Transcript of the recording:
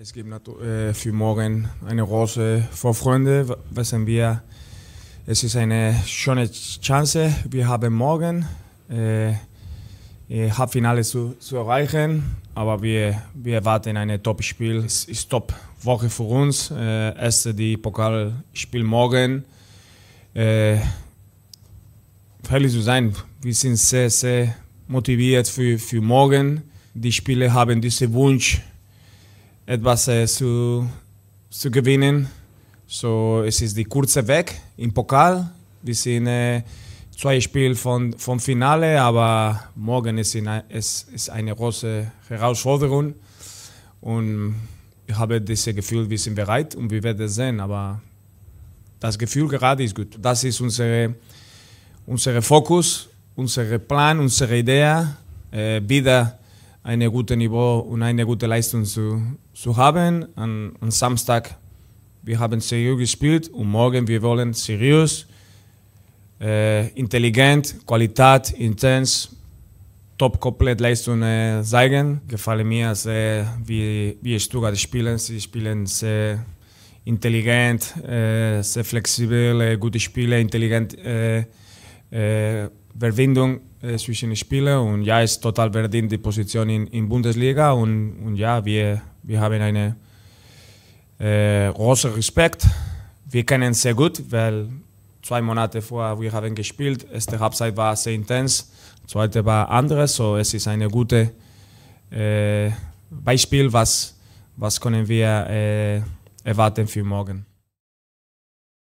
Es gibt äh, für morgen eine große vor wissen wir. Es ist eine schöne Chance. Wir haben morgen äh, äh Halbfinale zu, zu erreichen, aber wir, wir erwarten ein Top-Spiel. Es ist Top-Woche für uns. Äh, erste die Pokalspiel morgen. Äh, ehrlich zu sein, wir sind sehr, sehr motiviert für, für morgen. Die Spieler haben diesen Wunsch, etwas zu, zu gewinnen. So, es ist die kurze Weg im Pokal. Wir sind äh, zwei Spiele von, vom Finale, aber morgen ist, in, ist, ist eine große Herausforderung. Und ich habe dieses Gefühl, wir sind bereit und wir werden sehen. Aber das Gefühl gerade ist gut. Das ist unsere, unser Fokus, unser Plan, unsere Idee, äh, wieder ein gutes Niveau und eine gute Leistung zu, zu haben. An, am Samstag, wir haben seriös gespielt und morgen, wir wollen seriös, äh, intelligent, Qualität, intens, top komplett Leistung äh, zeigen. Gefällt mir, sehr, wie, wie Stuttgart spielen. Sie spielen sehr intelligent, äh, sehr flexibel, äh, gute Spiele, intelligent äh, äh Verwendung zwischen eh, Spielern und ja, ist total verdient die Position in, der Bundesliga und, und ja, wir, wir haben einen äh, eh, großen Respekt. Wir kennen sehr gut, weil zwei Monate vorher wir haben gespielt, erste Halbzeit war sehr intens, zweite war anders, so es ist ein gutes äh, eh, Beispiel, was, was können wir äh, erwarten für morgen.